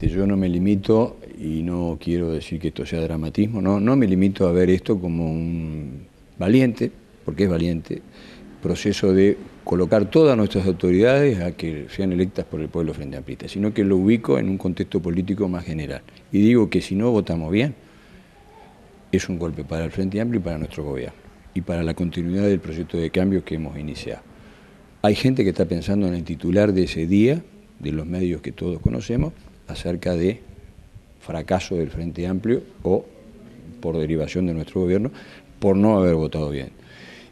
Este, yo no me limito, y no quiero decir que esto sea dramatismo, no, me limito a ver esto como un valiente, porque es valiente, proceso de colocar todas nuestras autoridades a que sean electas por el pueblo frente a sino que lo ubico en un contexto político más general. Y digo que si no votamos bien, es un golpe para el Frente Amplio y para nuestro gobierno, y para la continuidad del proyecto de cambio que hemos iniciado. Hay gente que está pensando en el titular de ese día, de los medios que todos conocemos, acerca de fracaso del Frente Amplio o por derivación de nuestro gobierno por no haber votado bien.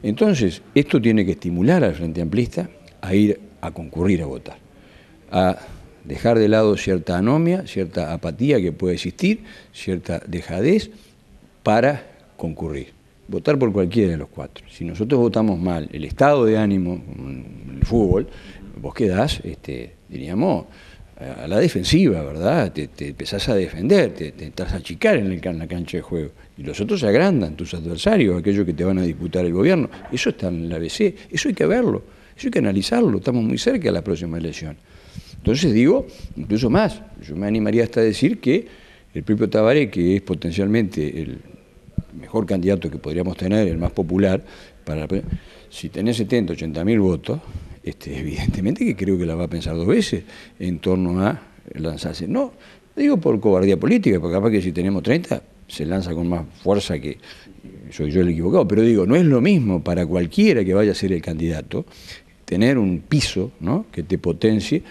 Entonces, esto tiene que estimular al Frente Amplista a ir a concurrir a votar, a dejar de lado cierta anomia, cierta apatía que puede existir, cierta dejadez para concurrir. Votar por cualquiera de los cuatro. Si nosotros votamos mal el estado de ánimo, el fútbol, vos quedás, este, diríamos, a la defensiva, ¿verdad? Te, empezás a defender, te, estás a achicar en, el, en, la cancha de juego. Y los otros se agrandan, tus adversarios, aquellos que te van a disputar el gobierno. Eso está en la BC, eso hay que verlo, eso hay que analizarlo, estamos muy cerca de la próxima elección. Entonces digo, incluso más, yo me animaría hasta a decir que el propio Tabaré, que es potencialmente el mejor candidato que podríamos tener, el más popular, para si tenés 70, 80 mil votos, este, evidentemente que creo que la va a pensar dos veces en torno a lanzarse. No, digo por cobardía política, porque capaz que si tenemos 30 se lanza con más fuerza que soy yo el equivocado, pero digo, no es lo mismo para cualquiera que vaya a ser el candidato tener un piso que te potencie.